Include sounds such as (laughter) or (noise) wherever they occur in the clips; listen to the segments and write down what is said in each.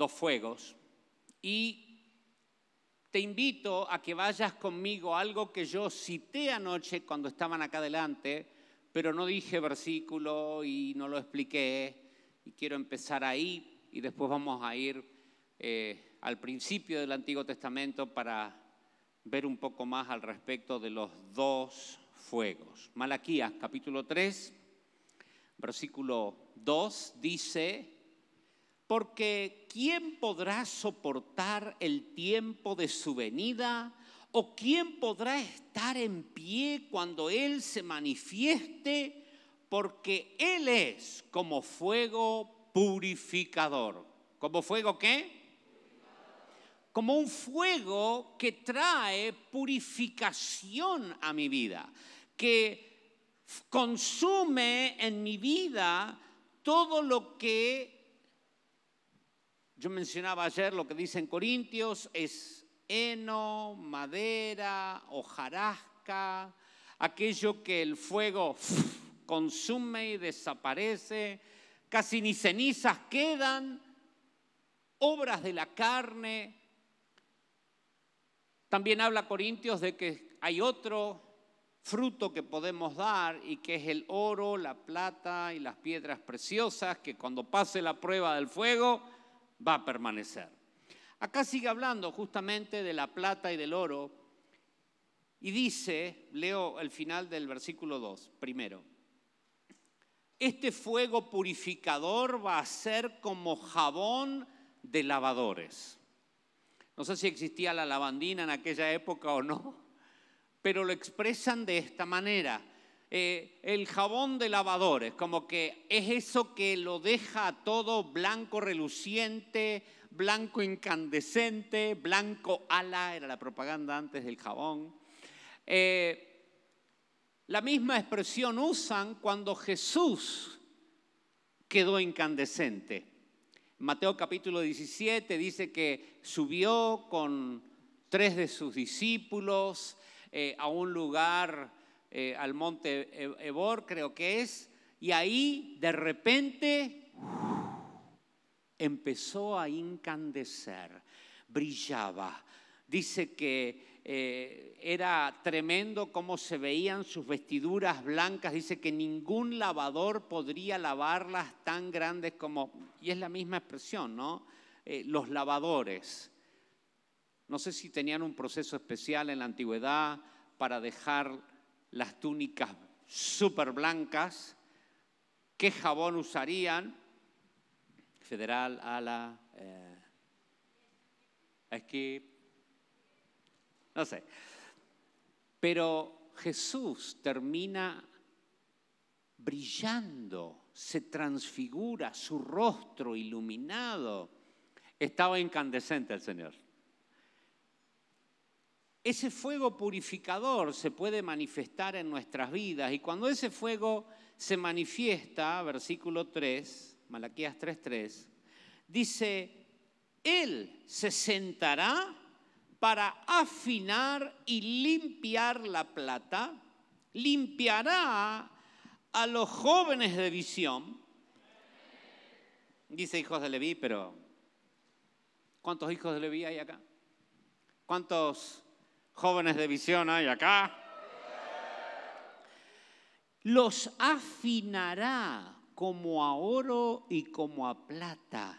dos fuegos. Y te invito a que vayas conmigo algo que yo cité anoche cuando estaban acá adelante, pero no dije versículo y no lo expliqué. Y quiero empezar ahí y después vamos a ir eh, al principio del Antiguo Testamento para ver un poco más al respecto de los dos fuegos. Malaquías capítulo 3, versículo 2 dice, porque ¿quién podrá soportar el tiempo de su venida? ¿O quién podrá estar en pie cuando Él se manifieste? Porque Él es como fuego purificador. ¿Como fuego qué? Como un fuego que trae purificación a mi vida, que consume en mi vida todo lo que yo mencionaba ayer lo que dicen Corintios, es heno, madera, hojarasca, aquello que el fuego consume y desaparece, casi ni cenizas quedan, obras de la carne. También habla Corintios de que hay otro fruto que podemos dar y que es el oro, la plata y las piedras preciosas, que cuando pase la prueba del fuego, va a permanecer. Acá sigue hablando justamente de la plata y del oro y dice, leo el final del versículo 2, primero, este fuego purificador va a ser como jabón de lavadores. No sé si existía la lavandina en aquella época o no, pero lo expresan de esta manera. Eh, el jabón de lavadores, como que es eso que lo deja todo blanco reluciente, blanco incandescente, blanco ala, era la propaganda antes del jabón. Eh, la misma expresión usan cuando Jesús quedó incandescente. Mateo capítulo 17 dice que subió con tres de sus discípulos eh, a un lugar eh, al monte e-, Ebor, creo que es, y ahí de repente empezó a incandecer, brillaba. Dice que eh, era tremendo cómo se veían sus vestiduras blancas, dice que ningún lavador podría lavarlas tan grandes como, y es la misma expresión, ¿no? Eh, los lavadores. No sé si tenían un proceso especial en la antigüedad para dejar las túnicas súper blancas, qué jabón usarían, federal, ala, es eh, que no sé. Pero Jesús termina brillando, se transfigura, su rostro iluminado. Estaba incandescente el Señor ese fuego purificador se puede manifestar en nuestras vidas. Y cuando ese fuego se manifiesta, versículo 3, Malaquías 3:3, dice, Él se sentará para afinar y limpiar la plata, limpiará a los jóvenes de visión. Dice hijos de Leví, pero ¿cuántos hijos de Leví hay acá? ¿Cuántos Jóvenes de visión hay acá. Los afinará como a oro y como a plata.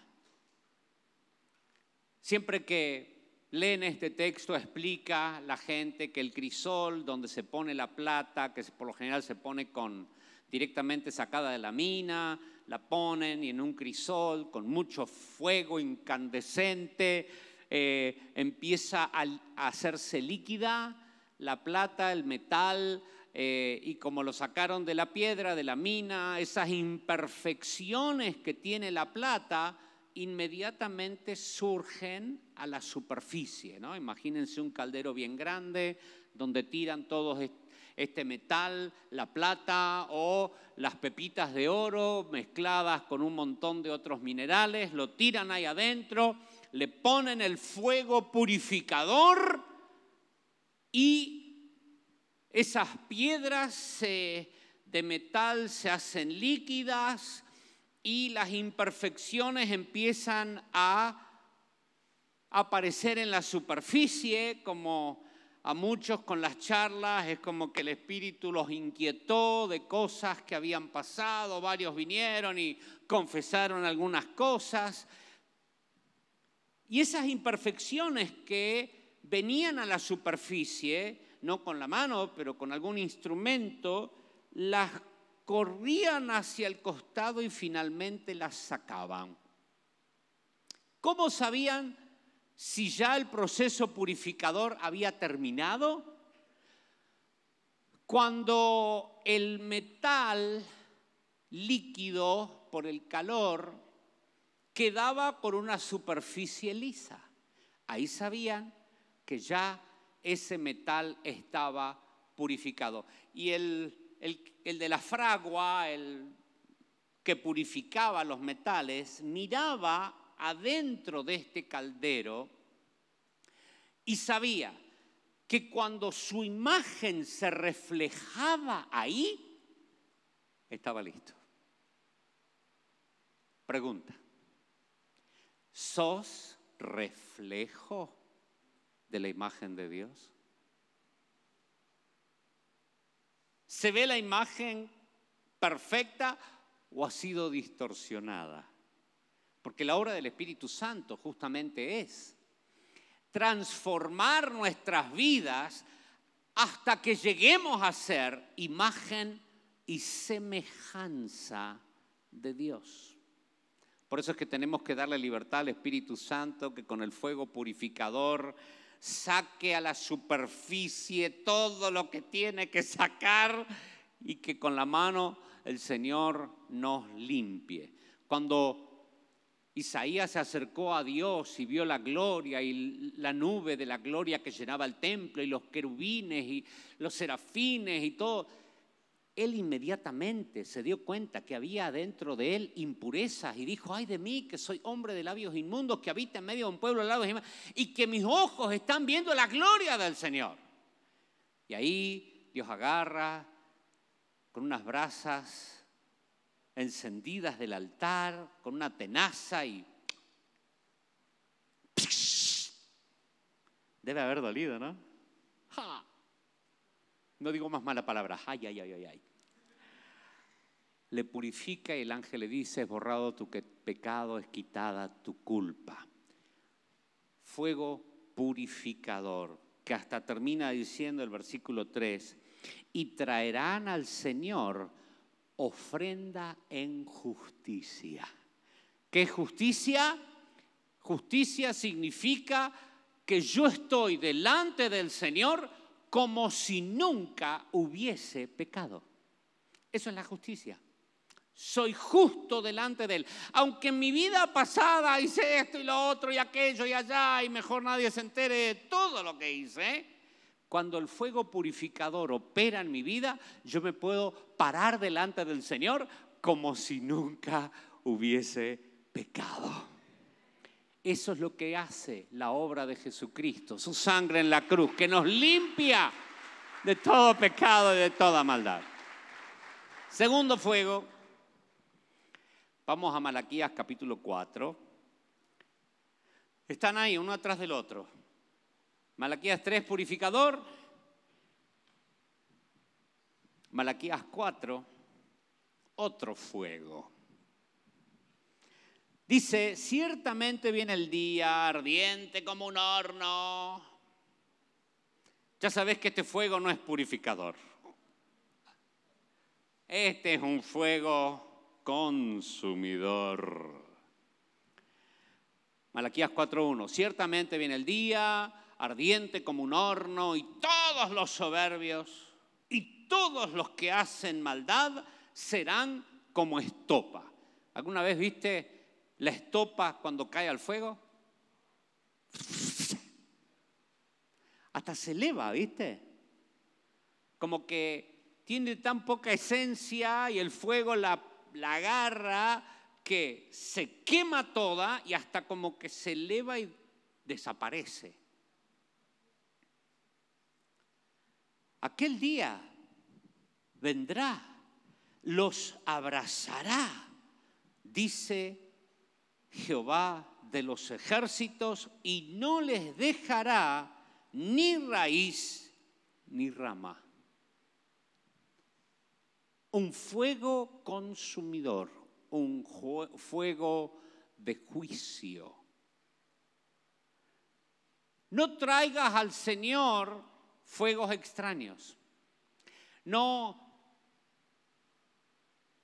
Siempre que leen este texto explica la gente que el crisol donde se pone la plata, que por lo general se pone con directamente sacada de la mina, la ponen y en un crisol con mucho fuego incandescente, eh, empieza a, hacerse líquida, la plata, el metal, eh, y como lo sacaron de la piedra, de la mina, esas imperfecciones que tiene la plata, inmediatamente surgen a la superficie. Imagínense un caldero bien grande donde tiran todos este metal, la plata o las pepitas de oro mezcladas con un montón de otros minerales, lo tiran ahí adentro le ponen el fuego purificador y esas piedras de metal se hacen líquidas y las imperfecciones empiezan a aparecer en la superficie, como a muchos con las charlas, es como que el espíritu los inquietó de cosas que habían pasado, varios vinieron y confesaron algunas cosas, y esas imperfecciones que venían a la superficie, no con la mano, pero con algún instrumento, las corrían hacia el costado y finalmente las sacaban. ¿Cómo sabían si ya el proceso purificador había terminado? Cuando el metal líquido por el calor quedaba por una superficie lisa. Ahí sabían que ya ese metal estaba purificado. Y el, de la fragua, el que purificaba los metales, miraba adentro de este caldero y sabía que cuando su imagen se reflejaba ahí, estaba listo. Pregunta, sos reflejo de la imagen de Dios. ¿Se ve la imagen perfecta o ha sido distorsionada? Porque la obra del Espíritu Santo justamente es transformar nuestras vidas hasta que lleguemos a ser imagen y semejanza de Dios. Por eso es que tenemos que darle libertad al Espíritu Santo que con el fuego purificador saque a la superficie todo lo que tiene que sacar y que con la mano el Señor nos limpie. Cuando Isaías se acercó a Dios y vio la gloria y la nube de la gloria que llenaba el templo y los querubines y los serafines y todo, él inmediatamente se dio cuenta que había dentro de él impurezas y dijo, ay de mí, que soy hombre de labios inmundos, que habita en medio de un pueblo de labios y que mis ojos están viendo la gloria del Señor. Y ahí Dios agarra con unas brasas encendidas del altar, con una tenaza y... Debe haber dolido, ¿no? No digo más mala palabra, ay, ay, ay, ay, ay. Le purifica y el ángel le dice, es borrado tu pecado, es quitada tu culpa. Fuego purificador, que hasta termina diciendo el versículo 3, y traerán al Señor ofrenda en justicia. ¿Qué justicia? Justicia significa que yo estoy delante del Señor como si nunca hubiese pecado. Eso es la justicia. Soy justo delante de Él. Aunque en mi vida pasada hice esto y lo otro y aquello y allá y mejor nadie se entere de todo lo que hice, cuando el fuego purificador opera en mi vida, yo me puedo parar delante del Señor como si nunca hubiese pecado. Eso es lo que hace la obra de Jesucristo, su sangre en la cruz, que nos limpia de todo pecado y de toda maldad. Segundo fuego, vamos a Malaquías capítulo 4. Están ahí, uno atrás del otro. Malaquías 3, purificador. Malaquías 4, otro fuego. Dice, ciertamente viene el día ardiente como un horno. Ya sabes que este fuego no es purificador. Este es un fuego consumidor. Malaquías 4.1. Ciertamente viene el día ardiente como un horno y todos los soberbios y todos los que hacen maldad serán como estopa. ¿Alguna vez viste la estopa cuando cae al fuego. Hasta se eleva, ¿viste? Como que tiene tan poca esencia y el fuego la, la agarra que se quema toda y hasta como que se eleva y desaparece. Aquel día vendrá, los abrazará, dice Jehová de los ejércitos y no les dejará ni raíz ni rama. Un fuego consumidor, un fuego de juicio. No traigas al Señor fuegos extraños. No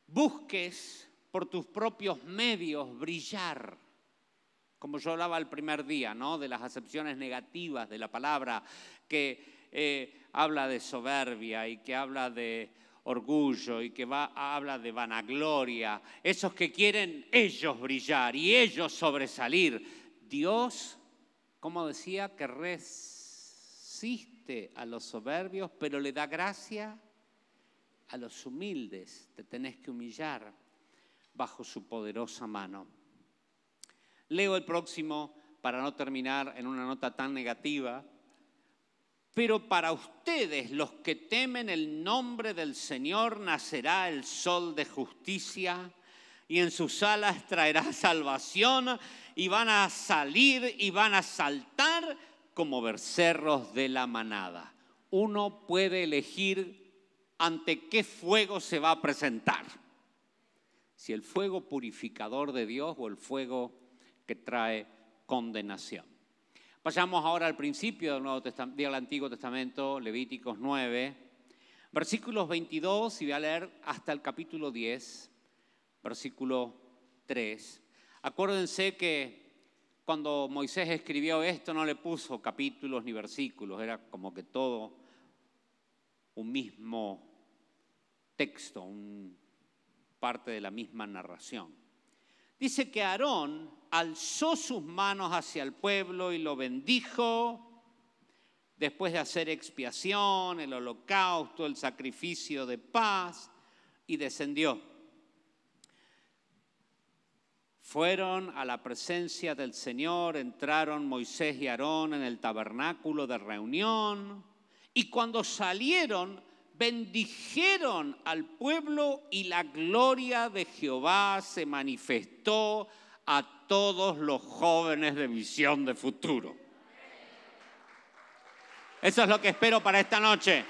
busques por tus propios medios brillar. Como yo hablaba el primer día, ¿no? De las acepciones negativas de la palabra, que eh, habla de soberbia y que habla de orgullo y que va, habla de vanagloria. Esos que quieren ellos brillar y ellos sobresalir. Dios, como decía, que resiste a los soberbios, pero le da gracia a los humildes. Te tenés que humillar bajo su poderosa mano. Leo el próximo para no terminar en una nota tan negativa, pero para ustedes los que temen el nombre del Señor nacerá el sol de justicia y en sus alas traerá salvación y van a salir y van a saltar como bercerros de la manada. Uno puede elegir ante qué fuego se va a presentar si el fuego purificador de Dios o el fuego que trae condenación. Vayamos ahora al principio del, del Antiguo Testamento, Levíticos 9, versículos 22, y voy a leer hasta el capítulo 10, versículo 3. Acuérdense que cuando Moisés escribió esto no le puso capítulos ni versículos, era como que todo un mismo texto, un parte de la misma narración. Dice que Aarón alzó sus manos hacia el pueblo y lo bendijo después de hacer expiación, el holocausto, el sacrificio de paz, y descendió. Fueron a la presencia del Señor, entraron Moisés y Aarón en el tabernáculo de reunión, y cuando salieron bendijeron al pueblo y la gloria de Jehová se manifestó a todos los jóvenes de visión de futuro. Eso es lo que espero para esta noche.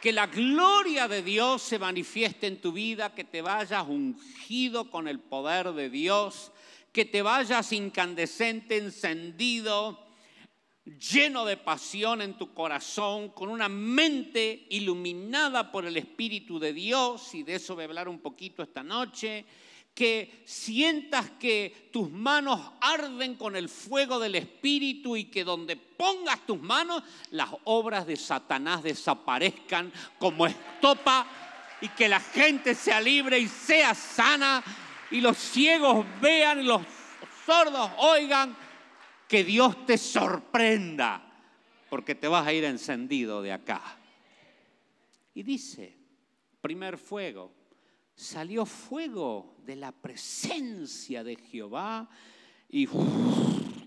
Que la gloria de Dios se manifieste en tu vida, que te vayas ungido con el poder de Dios, que te vayas incandescente, encendido, lleno de pasión en tu corazón, con una mente iluminada por el Espíritu de Dios, y de eso voy a hablar un poquito esta noche, que sientas que tus manos arden con el fuego del Espíritu y que donde pongas tus manos, las obras de Satanás desaparezcan como estopa y que la gente sea libre y sea sana y los ciegos vean y los sordos oigan que Dios te sorprenda, porque te vas a ir encendido de acá. Y dice, primer fuego, salió fuego de la presencia de Jehová y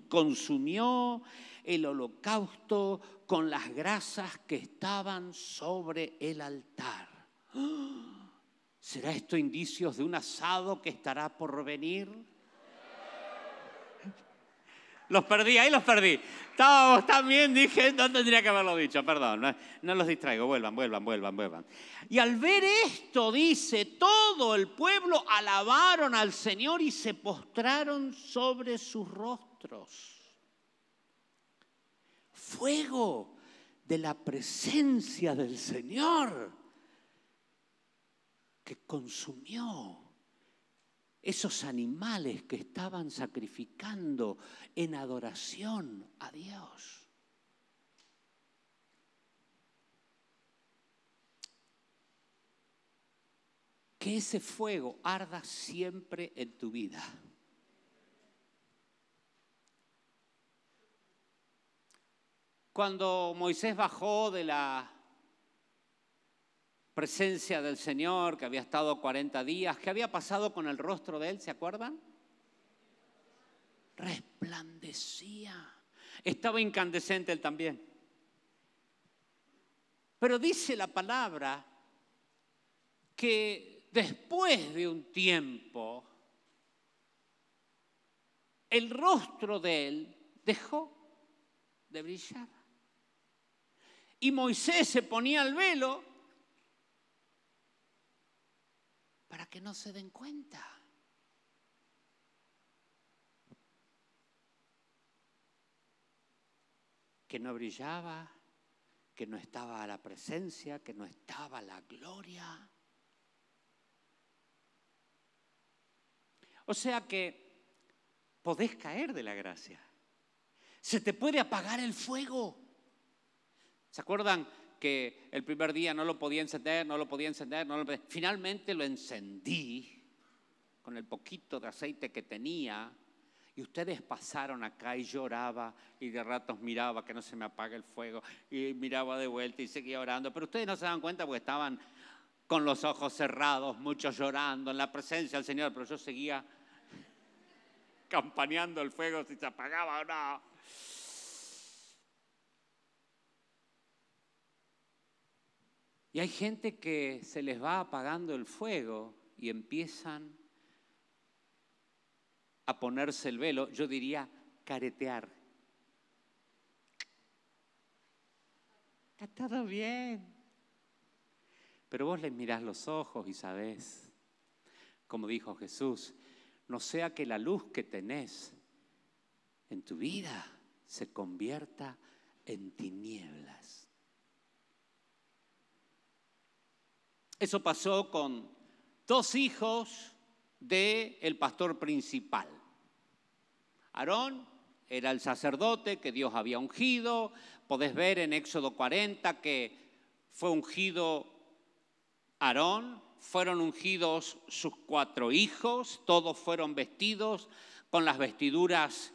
consumió el holocausto con las grasas que estaban sobre el altar. ¿Será esto indicios de un asado que estará por venir? Los perdí, ahí los perdí. Estábamos también dije, no tendría que haberlo dicho, perdón. no los distraigo, vuelvan, vuelvan, vuelvan, vuelvan. Y al ver esto, dice, todo el pueblo alabaron al Señor y se postraron sobre sus rostros. Fuego de la presencia del Señor que consumió esos animales que estaban sacrificando en adoración a Dios. Que ese fuego arda siempre en tu vida. Cuando Moisés bajó de la presencia del Señor, que había estado 40 días, ¿qué había pasado con el rostro de él? ¿Se acuerdan? Resplandecía. Estaba incandescente él también. Pero dice la palabra que después de un tiempo, el rostro de él dejó de brillar. Y Moisés se ponía el velo para que no se den cuenta. Que no brillaba, que no estaba la presencia, que no estaba la gloria. O sea que podés caer de la gracia. Se te puede apagar el fuego. ¿Se acuerdan que el primer día no lo podía encender, no lo podía encender, no lo podía... Finalmente lo encendí con el poquito de aceite que tenía y ustedes pasaron acá y lloraba y de ratos miraba que no se me apaga el fuego y miraba de vuelta y seguía orando. Pero ustedes no se dan cuenta porque estaban con los ojos cerrados, muchos llorando en la presencia del Señor, pero yo seguía campaneando el fuego si se apagaba o no. Y hay gente que se les va apagando el fuego y empiezan a ponerse el velo, yo diría caretear. Está todo bien. Pero vos les mirás los ojos y sabés, como dijo Jesús, no sea que la luz que tenés en tu vida se convierta en tinieblas. Eso pasó con dos hijos del el pastor principal. Aarón era el sacerdote que Dios había ungido. Podés ver en Éxodo 40 que fue ungido Aarón, fueron ungidos sus cuatro hijos, todos fueron vestidos con las vestiduras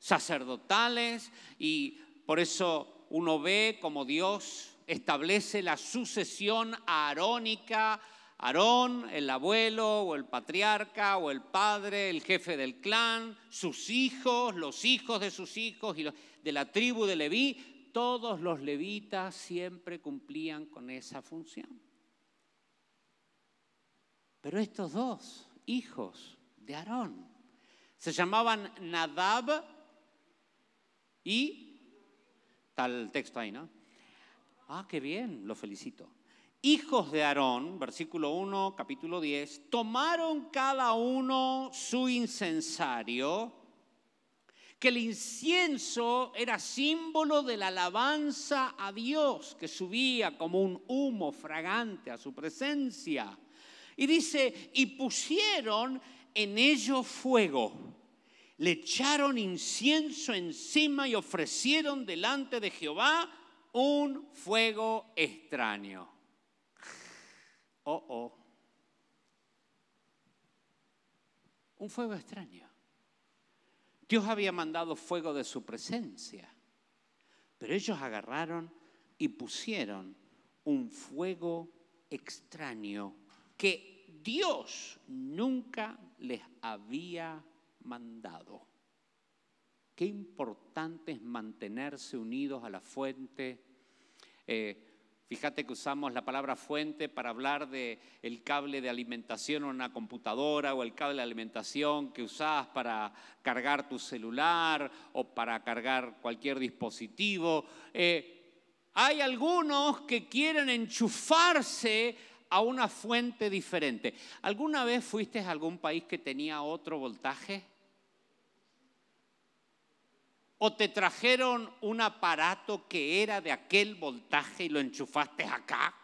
sacerdotales y por eso uno ve como Dios establece la sucesión Arónica, Aarón, el abuelo o el patriarca o el padre, el jefe del clan, sus hijos, los hijos de sus hijos y de la tribu de Leví, todos los levitas siempre cumplían con esa función. Pero estos dos hijos de Aarón se llamaban Nadab y tal texto ahí, ¿no? Ah, qué bien, lo felicito. Hijos de Aarón, versículo 1, capítulo 10, tomaron cada uno su incensario, que el incienso era símbolo de la alabanza a Dios, que subía como un humo fragante a su presencia. Y dice, y pusieron en ello fuego le echaron incienso encima y ofrecieron delante de Jehová un fuego extraño. Oh, oh. Un fuego extraño. Dios había mandado fuego de su presencia, pero ellos agarraron y pusieron un fuego extraño que Dios nunca les había mandado. Qué importante es mantenerse unidos a la fuente eh, fíjate que usamos la palabra fuente para hablar de el cable de alimentación o una computadora o el cable de alimentación que usás para cargar tu celular o para cargar cualquier dispositivo. Eh, hay algunos que quieren enchufarse a una fuente diferente. ¿Alguna vez fuiste a algún país que tenía otro voltaje? o te trajeron un aparato que era de aquel voltaje y lo enchufaste acá.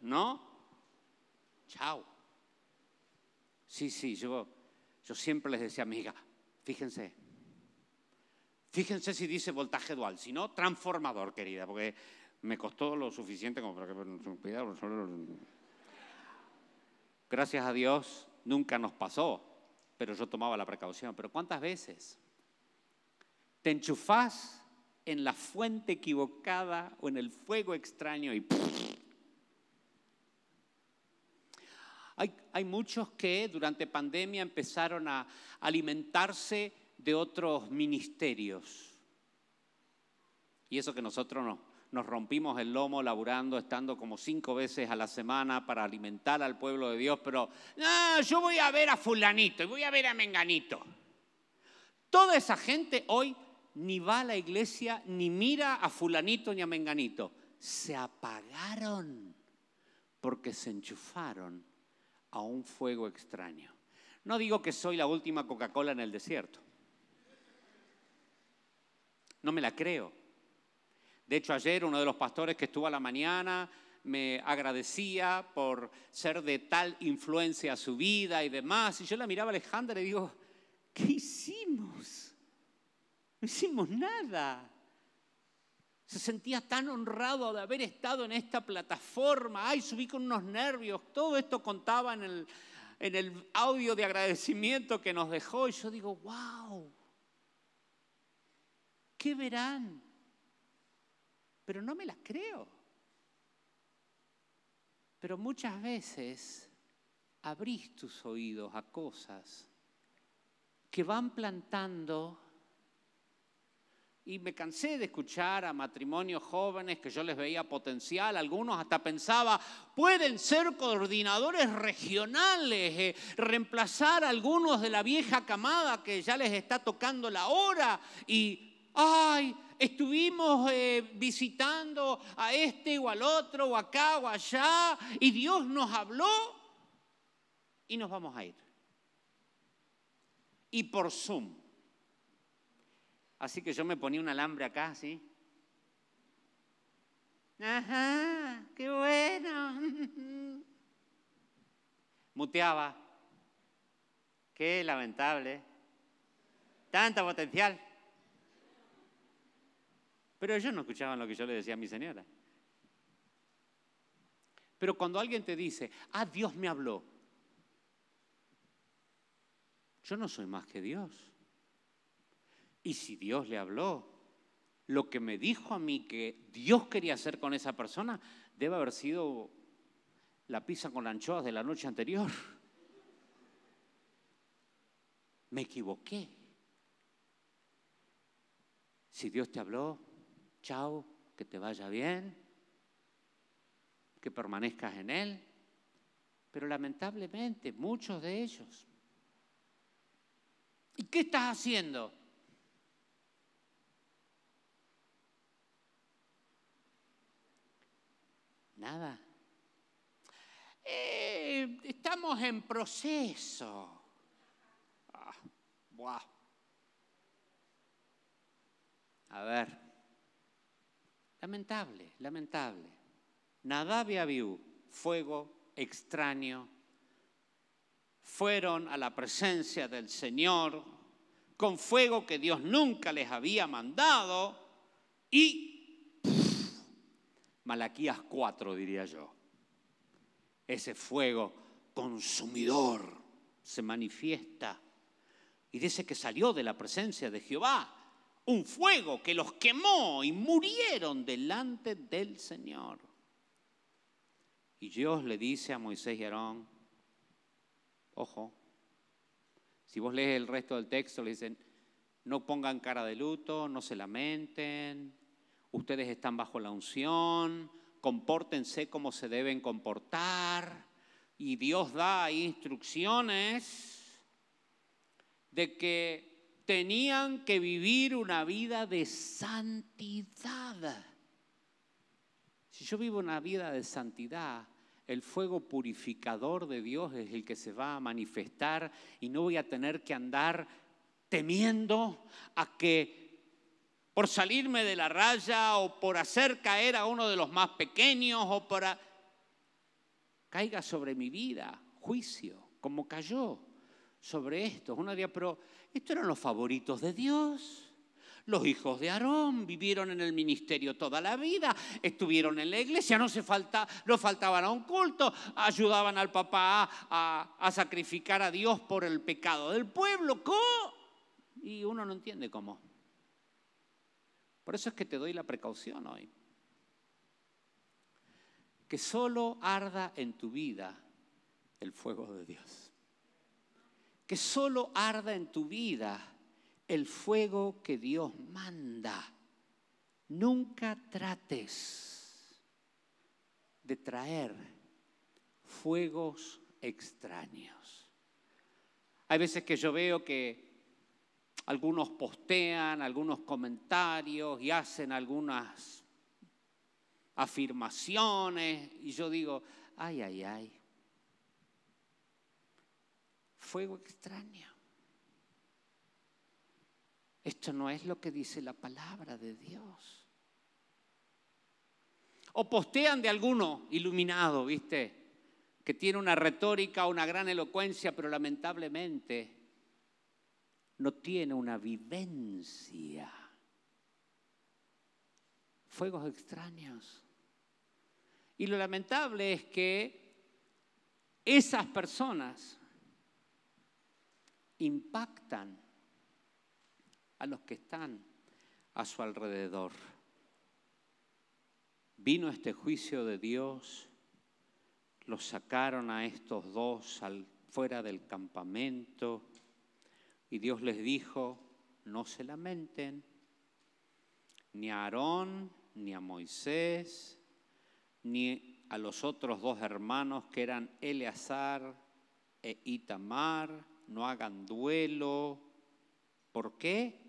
¿No? Chao. Sí, sí, yo, yo siempre les decía amiga, fíjense, fíjense si dice voltaje dual, si no, transformador, querida, porque me costó lo suficiente como para que... gracias a Dios nunca nos pasó, pero yo tomaba la precaución. Pero ¿cuántas veces? te enchufás en la fuente equivocada o en el fuego extraño y... Hay, hay, muchos que durante pandemia empezaron a alimentarse de otros ministerios. Y eso que nosotros nos, rompimos el lomo laburando, estando como cinco veces a la semana para alimentar al pueblo de Dios, pero ah, yo voy a ver a fulanito y voy a ver a menganito. Toda esa gente hoy ni va a la iglesia, ni mira a fulanito ni a menganito. Se apagaron porque se enchufaron a un fuego extraño. No digo que soy la última Coca-Cola en el desierto. No me la creo. De hecho, ayer uno de los pastores que estuvo a la mañana me agradecía por ser de tal influencia a su vida y demás. Y yo la miraba a Alejandra y le digo, ¿qué hicimos? No hicimos nada. Se sentía tan honrado de haber estado en esta plataforma. Ay, subí con unos nervios. Todo esto contaba en el, audio de agradecimiento que nos dejó. Y yo digo, wow, ¿qué verán? Pero no me las creo. Pero muchas veces abrís tus oídos a cosas que van plantando y me cansé de escuchar a matrimonios jóvenes que yo les veía potencial, algunos hasta pensaba, pueden ser coordinadores regionales, eh, reemplazar a algunos de la vieja camada que ya les está tocando la hora y, ay, estuvimos eh, visitando a este o al otro o acá o allá y Dios nos habló y nos vamos a ir. Y por Zoom. Así que yo me ponía un alambre acá, ¿sí? Ajá, qué bueno. (laughs) Muteaba. Qué lamentable. Tanta potencial. Pero ellos no escuchaban lo que yo le decía a mi señora. Pero cuando alguien te dice, ah, Dios me habló, yo no soy más que Dios. Y si Dios le habló, lo que me dijo a mí que Dios quería hacer con esa persona debe haber sido la pizza con anchoas de la noche anterior. Me equivoqué. Si Dios te habló, chao, que te vaya bien, que permanezcas en Él. Pero lamentablemente muchos de ellos. ¿Y qué estás haciendo? Nada. Eh, estamos en proceso. Ah, A ver. Lamentable, lamentable. Nadab y Abiú, fuego extraño, fueron a la presencia del Señor con fuego que Dios nunca les había mandado y Malaquías 4, diría yo. Ese fuego consumidor se manifiesta y dice que salió de la presencia de Jehová un fuego que los quemó y murieron delante del Señor. Y Dios le dice a Moisés y Aarón, ojo, si vos lees el resto del texto, le dicen, no pongan cara de luto, no se lamenten, ustedes están bajo la unción, compórtense como se deben comportar, y Dios da instrucciones de que tenían que vivir una vida de santidad. Si yo vivo una vida de santidad, el fuego purificador de Dios es el que se va a manifestar y no voy a tener que andar temiendo a que por salirme de la raya o por hacer caer a uno de los más pequeños o por... Caiga sobre mi vida juicio, como cayó sobre esto. Uno diría, pero estos eran los favoritos de Dios. Los hijos de Aarón vivieron en el ministerio toda la vida, estuvieron en la iglesia, no, se faltaban a un culto, ayudaban al papá a, a sacrificar a Dios por el pecado del pueblo. ¿Cómo? Y uno no entiende cómo. Por eso es que te doy la precaución hoy. Que solo arda en tu vida el fuego de Dios. Que solo arda en tu vida el fuego que Dios manda. Nunca trates de traer fuegos extraños. Hay veces que yo veo que algunos postean algunos comentarios y hacen algunas afirmaciones y yo digo, ay, ay, ay, fuego extraño, Esto no es lo que dice la palabra de Dios. O postean de alguno iluminado, ¿viste? Que tiene una retórica, una gran elocuencia, pero lamentablemente no tiene una vivencia. Fuegos extraños. Y lo lamentable es que esas personas impactan a los que están a su alrededor. Vino este juicio de Dios, los sacaron a estos dos fuera del campamento, y Dios les dijo, no se lamenten, ni a Aarón, ni a Moisés, ni a los otros dos hermanos que eran Eleazar e Itamar, no hagan duelo. ¿Por qué?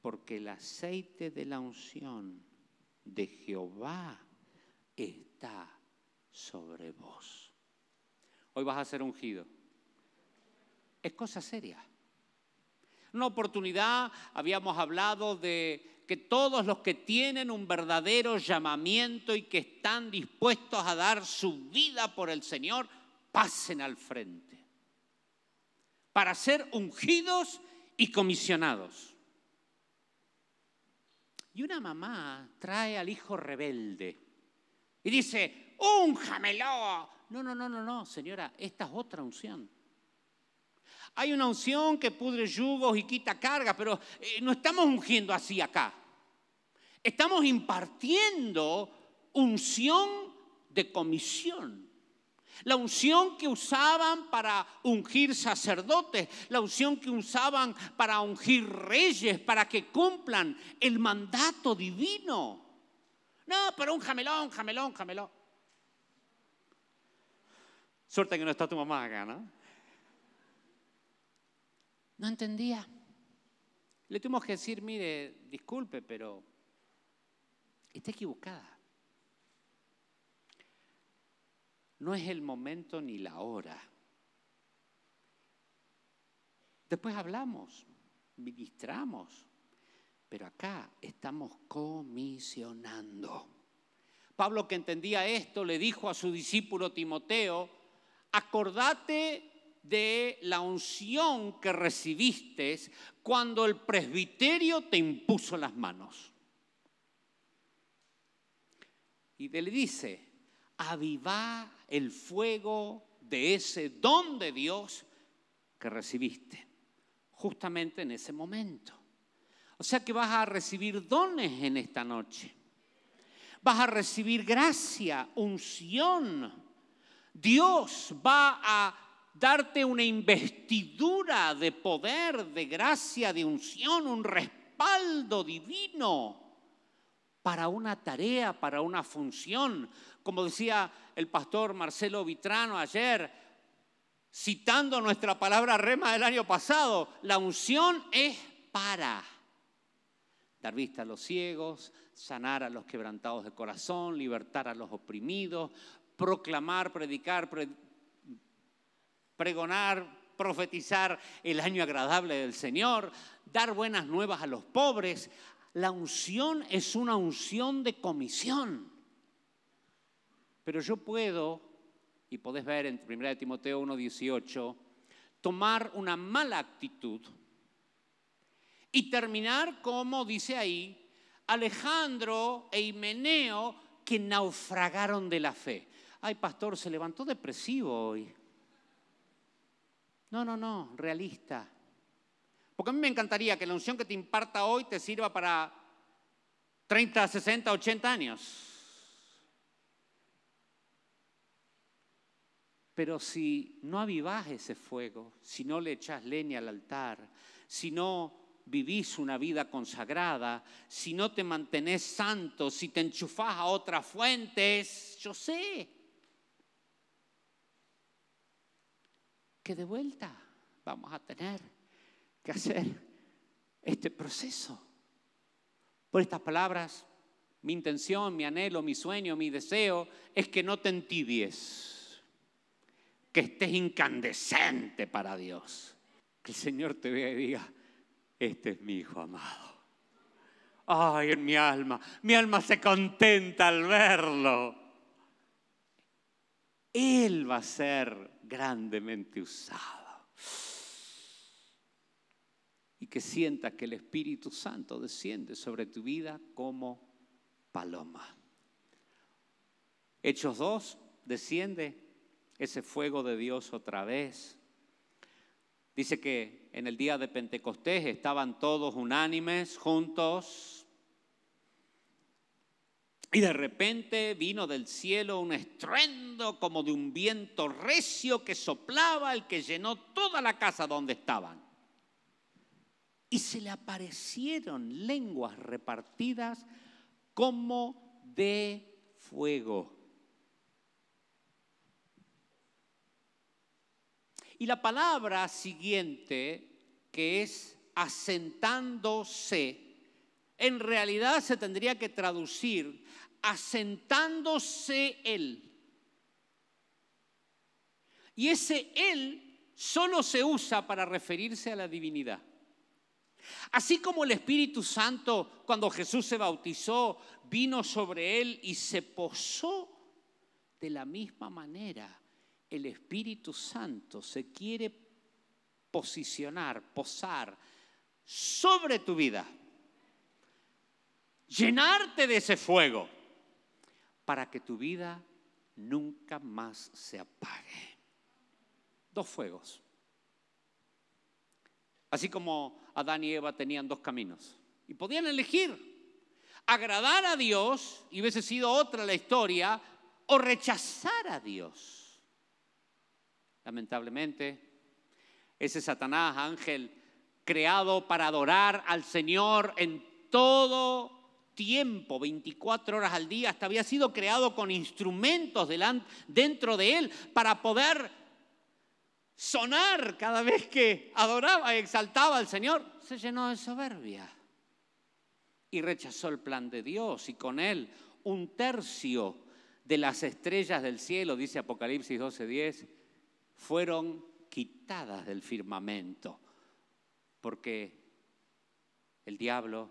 Porque el aceite de la unción de Jehová está sobre vos. Hoy vas a ser ungido. Es cosa seria. Una oportunidad, habíamos hablado de que todos los que tienen un verdadero llamamiento y que están dispuestos a dar su vida por el Señor, pasen al frente para ser ungidos y comisionados. Y una mamá trae al hijo rebelde y dice, únjamelo. No, no, no, no, no, señora, esta es otra unción. Hay una unción que pudre yugos y quita cargas, pero eh, no estamos ungiendo así acá. Estamos impartiendo unción de comisión. La unción que usaban para ungir sacerdotes, la unción que usaban para ungir reyes, para que cumplan el mandato divino. No, pero un jamelón, jamelón, jamelón. Suerte que no está tu mamá acá, ¿no? No entendía. Le tuvimos que decir, mire, disculpe, pero está equivocada. No es el momento ni la hora. Después hablamos, ministramos, pero acá estamos comisionando. Pablo que entendía esto le dijo a su discípulo Timoteo, acordate de la unción que recibiste cuando el presbiterio te impuso las manos. Y le dice, aviva el fuego de ese don de Dios que recibiste, justamente en ese momento. O sea que vas a recibir dones en esta noche. Vas a recibir gracia, unción. Dios va a darte una investidura de poder, de gracia, de unción, un respaldo divino para una tarea, para una función. Como decía el pastor Marcelo Vitrano ayer, citando nuestra palabra rema del año pasado, la unción es para dar vista a los ciegos, sanar a los quebrantados de corazón, libertar a los oprimidos, proclamar, predicar, pregonar, profetizar el año agradable del Señor, dar buenas nuevas a los pobres. La unción es una unción de comisión. Pero yo puedo, y podés ver en 1 Timoteo 1.18, tomar una mala actitud y terminar como dice ahí Alejandro e Himeneo que naufragaron de la fe. Ay, pastor, se levantó depresivo hoy. No, no, no, realista. Porque a mí me encantaría que la unción que te imparta hoy te sirva para 30, 60, 80 años. Pero si no avivás ese fuego, si no le echás leña al altar, si no vivís una vida consagrada, si no te mantenés santo, si te enchufás a otras fuentes, yo sé, que de vuelta vamos a tener que hacer este proceso. Por estas palabras, mi intención, mi anhelo, mi sueño, mi deseo es que no te entibies, que estés incandescente para Dios. Que el Señor te vea y diga, este es mi Hijo amado. Ay, en mi alma, mi alma se contenta al verlo. Él va a ser grandemente usado. Y que sienta que el Espíritu Santo desciende sobre tu vida como paloma. Hechos 2, desciende ese fuego de Dios otra vez. Dice que en el día de Pentecostés estaban todos unánimes, juntos, y de repente vino del cielo un estruendo como de un viento recio que soplaba, el que llenó toda la casa donde estaban. Y se le aparecieron lenguas repartidas como de fuego. Y la palabra siguiente, que es asentándose, en realidad se tendría que traducir asentándose él. Y ese él solo se usa para referirse a la divinidad. Así como el Espíritu Santo, cuando Jesús se bautizó, vino sobre él y se posó, de la misma manera el Espíritu Santo se quiere posicionar, posar sobre tu vida llenarte de ese fuego para que tu vida nunca más se apague. Dos fuegos. Así como Adán y Eva tenían dos caminos y podían elegir agradar a Dios, y hubiese sido otra la historia, o rechazar a Dios. Lamentablemente, ese Satanás, ángel, creado para adorar al Señor en todo tiempo, 24 horas al día, hasta había sido creado con instrumentos dentro de él para poder sonar cada vez que adoraba y exaltaba al Señor. Se llenó de soberbia y rechazó el plan de Dios y con él un tercio de las estrellas del cielo, dice Apocalipsis 12:10, fueron quitadas del firmamento porque el diablo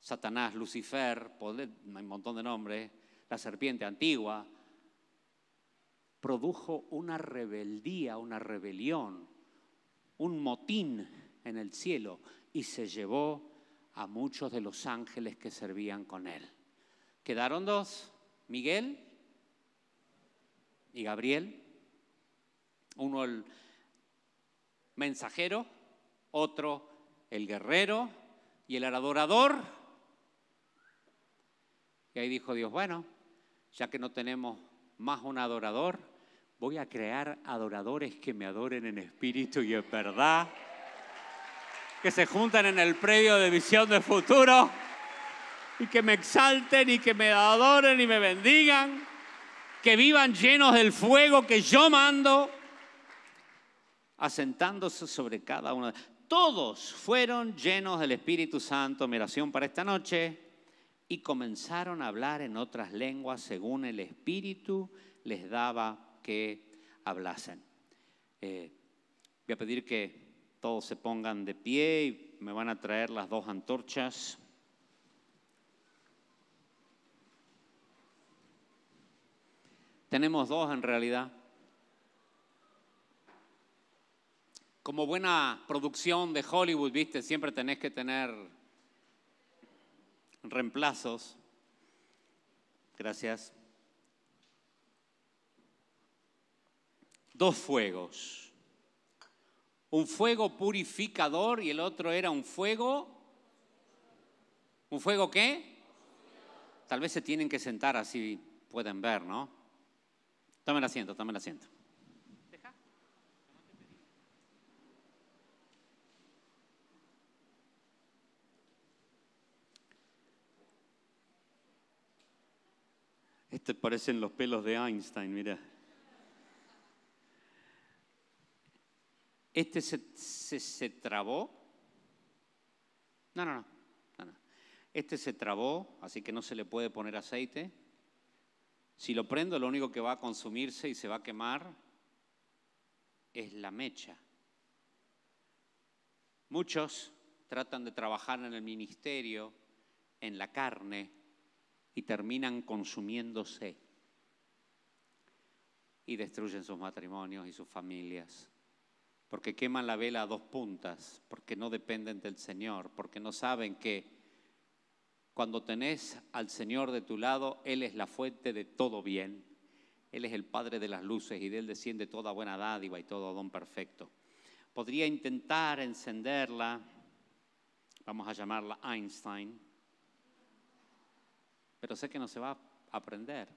Satanás, Lucifer, hay un montón de nombres, la serpiente antigua, produjo una rebeldía, una rebelión, un motín en el cielo y se llevó a muchos de los ángeles que servían con él. Quedaron dos, Miguel y Gabriel, uno el mensajero, otro el guerrero y el adorador y ahí dijo Dios, bueno, ya que no tenemos más un adorador, voy a crear adoradores que me adoren en espíritu y en verdad, que se juntan en el predio de visión de futuro y que me exalten y que me adoren y me bendigan, que vivan llenos del fuego que yo mando, asentándose sobre cada uno. Todos fueron llenos del Espíritu Santo. Mi oración para esta noche y comenzaron a hablar en otras lenguas según el Espíritu les daba que hablasen. Eh, voy a pedir que todos se pongan de pie y me van a traer las dos antorchas. Tenemos dos en realidad. Como buena producción de Hollywood, viste, siempre tenés que tener reemplazos. Gracias. Dos fuegos. Un fuego purificador y el otro era un fuego. ¿Un fuego qué? Tal vez se tienen que sentar así pueden ver, ¿no? Tomen asiento, tomen asiento. Estos parecen los pelos de Einstein, mira. Este se, trabó. no, no, no, no. Este se trabó, así que no se le puede poner aceite. Si lo prendo, lo único que va a consumirse y se va a quemar es la mecha. Muchos tratan de trabajar en el ministerio, en la carne, y terminan consumiéndose y destruyen sus matrimonios y sus familias, porque queman la vela a dos puntas, porque no dependen del Señor, porque no saben que cuando tenés al Señor de tu lado, Él es la fuente de todo bien. Él es el Padre de las luces y de Él desciende toda buena dádiva y todo don perfecto. Podría intentar encenderla, vamos a llamarla Einstein, pero sé que no se va a prender.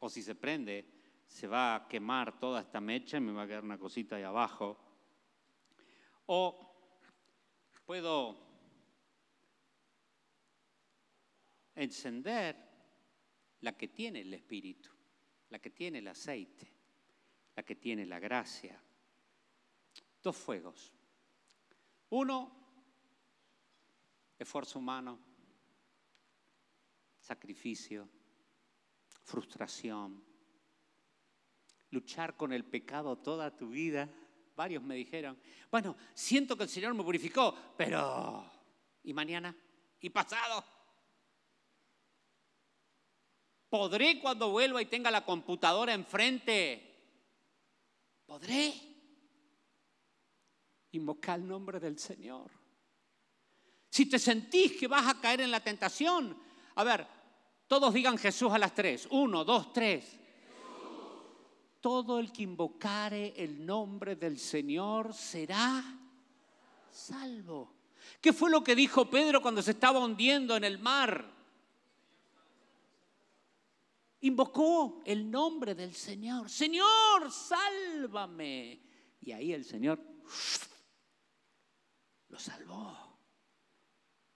O si se prende, se va a quemar toda esta mecha y me va a quedar una cosita ahí abajo. O puedo encender la que tiene el Espíritu, la que tiene el aceite, la que tiene la gracia. Dos fuegos. Uno, esfuerzo humano sacrificio, frustración, luchar con el pecado toda tu vida. Varios me dijeron, bueno, siento que el Señor me purificó, pero ¿y mañana? ¿Y pasado? ¿Podré cuando vuelva y tenga la computadora enfrente? ¿Podré? invocar el nombre del Señor. Si te sentís que vas a caer en la tentación, a ver, todos digan Jesús a las tres. Uno, dos, tres. Todo el que invocare el nombre del Señor será salvo. ¿Qué fue lo que dijo Pedro cuando se estaba hundiendo en el mar? Invocó el nombre del Señor. Señor, sálvame. Y ahí el Señor lo salvó.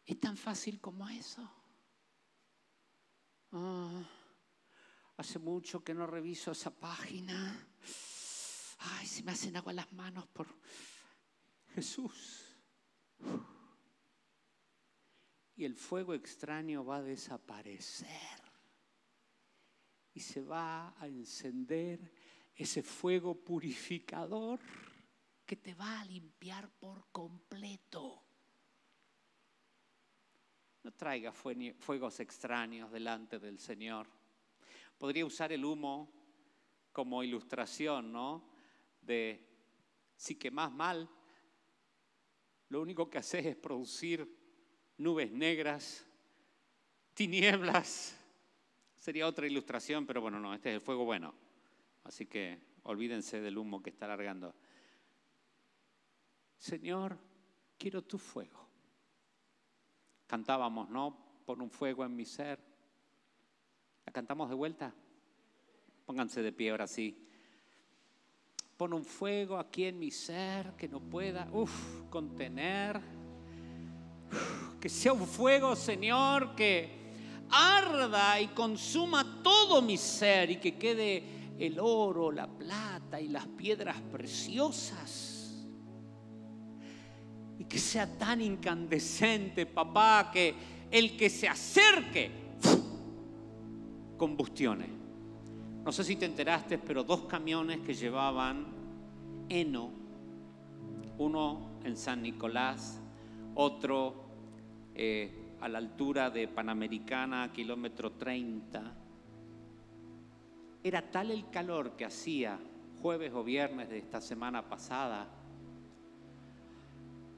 Es tan fácil como eso. Ah, hace mucho que no reviso esa página. Ay, se me hacen agua las manos por Jesús. Y el fuego extraño va a desaparecer. Y se va a encender ese fuego purificador que te va a limpiar por completo. No traiga fuegos extraños delante del Señor. Podría usar el humo como ilustración, ¿no? De si quemás mal, lo único que haces es producir nubes negras, tinieblas. Sería otra ilustración, pero bueno, no, este es el fuego bueno. Así que olvídense del humo que está largando. Señor, quiero tu fuego. Cantábamos, ¿no? Por un fuego en mi ser. ¿La cantamos de vuelta? Pónganse de pie ahora sí. Pon un fuego aquí en mi ser que no pueda contener. que sea un fuego, Señor, que arda y consuma todo mi ser y que quede el oro, la plata y las piedras preciosas que sea tan incandescente, papá, que el que se acerque combustione. No sé si te enteraste, pero dos camiones que llevaban heno, uno en San Nicolás, otro eh, a la altura de Panamericana, kilómetro 30. Era tal el calor que hacía jueves o viernes de esta semana pasada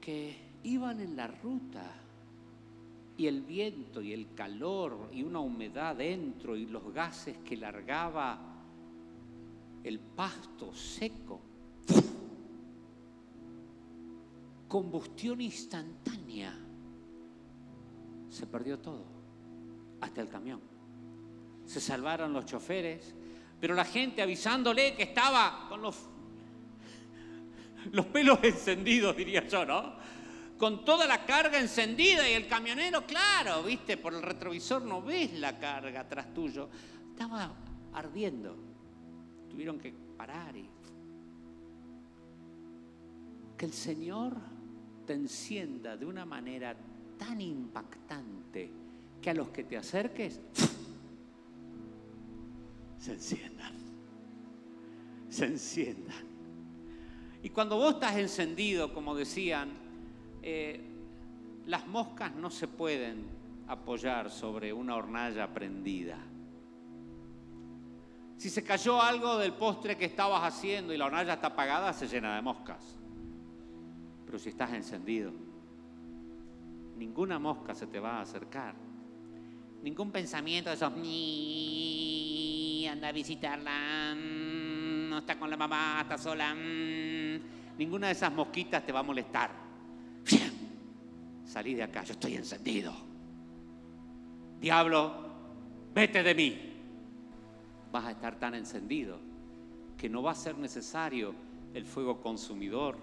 que iban en la ruta y el viento y el calor y una humedad dentro y los gases que largaba el pasto seco. Combustión instantánea. Se perdió todo, hasta el camión. Se salvaron los choferes, pero la gente avisándole que estaba con los los pelos encendidos, diría yo, ¿no? Con toda la carga encendida y el camionero, claro, viste, por el retrovisor no ves la carga atrás tuyo. Estaba ardiendo. Tuvieron que parar y... Que el Señor te encienda de una manera tan impactante que a los que te acerques se enciendan. Se enciendan. Y cuando vos estás encendido, como decían, eh, las moscas no se pueden apoyar sobre una hornalla prendida. Si se cayó algo del postre que estabas haciendo y la hornalla está apagada, se llena de moscas. Pero si estás encendido, ninguna mosca se te va a acercar. Ningún pensamiento de esos, anda a visitarla, mm, no está con la mamá, está sola. Mm, Ninguna de esas mosquitas te va a molestar. Salí de acá, yo estoy encendido. Diablo, vete de mí. Vas a estar tan encendido que no va a ser necesario el fuego consumidor,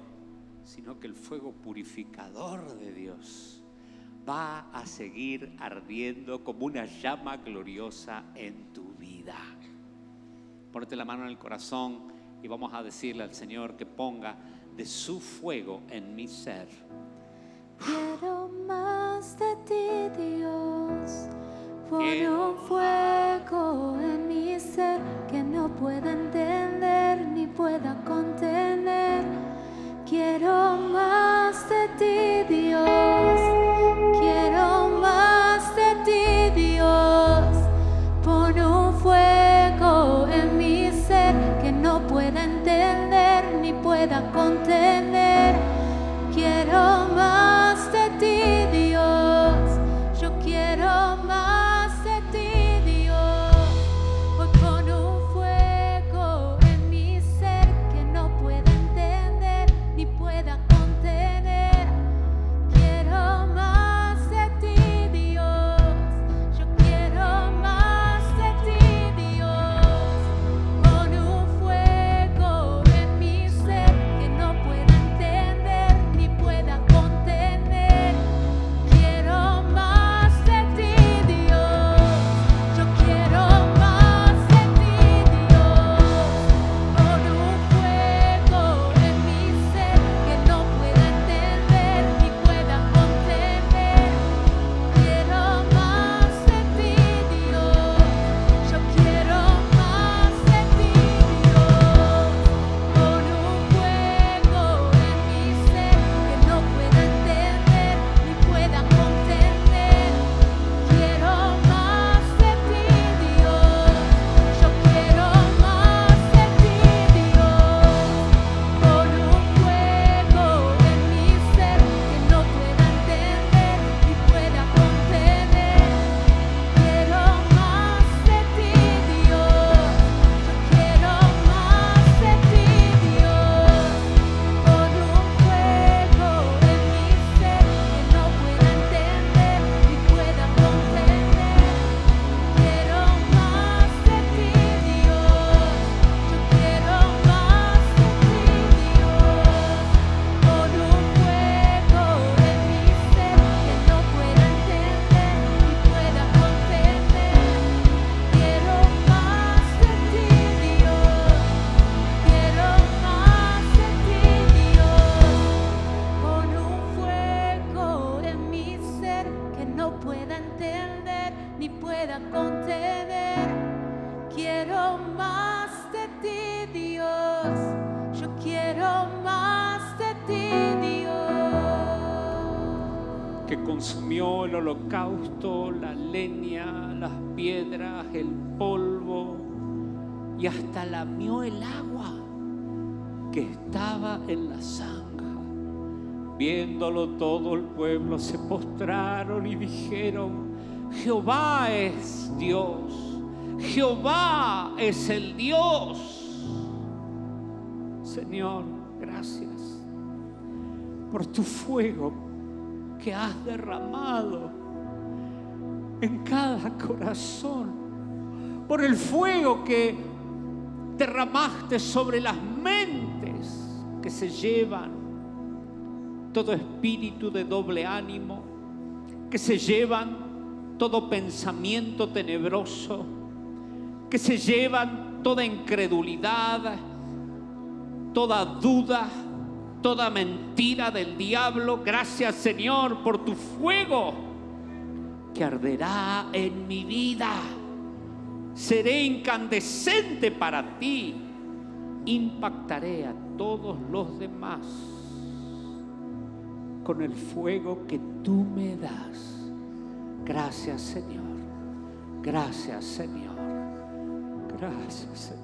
sino que el fuego purificador de Dios va a seguir ardiendo como una llama gloriosa en tu vida. Ponete la mano en el corazón y vamos a decirle al Señor que ponga de su fuego en mi ser. polvo y hasta lamió el agua que estaba en la zanja Viéndolo todo el pueblo se postraron y dijeron, Jehová es Dios, Jehová es el Dios. Señor, gracias por tu fuego que has derramado en cada corazón por el fuego que derramaste sobre las mentes que se llevan todo espíritu de doble ánimo, que se llevan todo pensamiento tenebroso, que se llevan toda incredulidad, toda duda, toda mentira del diablo. Gracias Señor por tu fuego que arderá en mi vida seré incandescente para ti, impactaré a todos los demás con el fuego que tú me das. Gracias Señor, gracias Señor, gracias Señor.